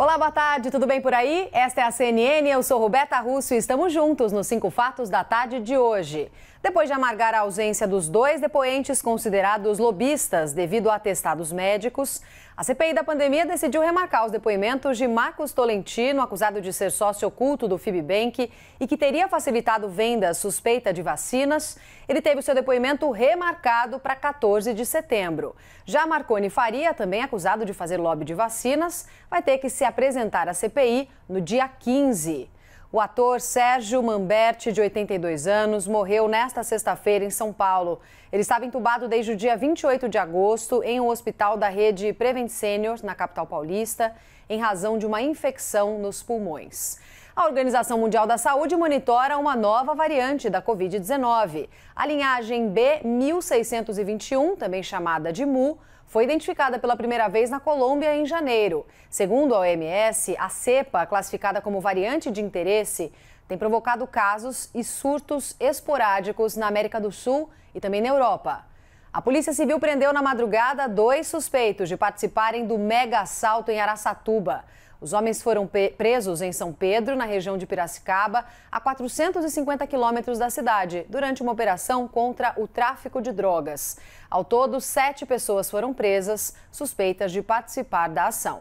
Olá, boa tarde, tudo bem por aí? Esta é a CNN, eu sou Roberta Russo e estamos juntos nos cinco fatos da tarde de hoje. Depois de amargar a ausência dos dois depoentes considerados lobistas devido a atestados médicos, a CPI da pandemia decidiu remarcar os depoimentos de Marcos Tolentino, acusado de ser sócio oculto do Fibbank e que teria facilitado vendas suspeita de vacinas. Ele teve o seu depoimento remarcado para 14 de setembro. Já Marconi Faria, também acusado de fazer lobby de vacinas, vai ter que se apresentar à CPI no dia 15. O ator Sérgio Manberti, de 82 anos, morreu nesta sexta-feira em São Paulo. Ele estava entubado desde o dia 28 de agosto em um hospital da rede Prevent Senior, na capital paulista, em razão de uma infecção nos pulmões. A Organização Mundial da Saúde monitora uma nova variante da Covid-19. A linhagem B1621, também chamada de MU, foi identificada pela primeira vez na Colômbia em janeiro. Segundo a OMS, a cepa, classificada como variante de interesse, tem provocado casos e surtos esporádicos na América do Sul e também na Europa. A Polícia Civil prendeu na madrugada dois suspeitos de participarem do mega assalto em Araçatuba. Os homens foram presos em São Pedro, na região de Piracicaba, a 450 quilômetros da cidade, durante uma operação contra o tráfico de drogas. Ao todo, sete pessoas foram presas, suspeitas de participar da ação.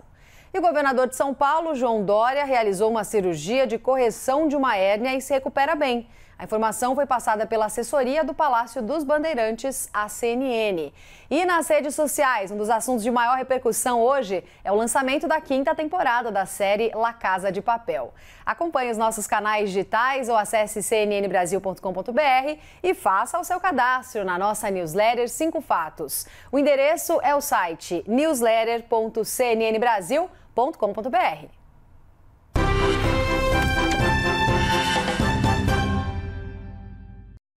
E o governador de São Paulo, João Dória, realizou uma cirurgia de correção de uma hérnia e se recupera bem. A informação foi passada pela assessoria do Palácio dos Bandeirantes, a CNN. E nas redes sociais, um dos assuntos de maior repercussão hoje é o lançamento da quinta temporada da série La Casa de Papel. Acompanhe os nossos canais digitais ou acesse cnnbrasil.com.br e faça o seu cadastro na nossa newsletter 5 Fatos. O endereço é o site newsletter.cnnbrasil.com.br.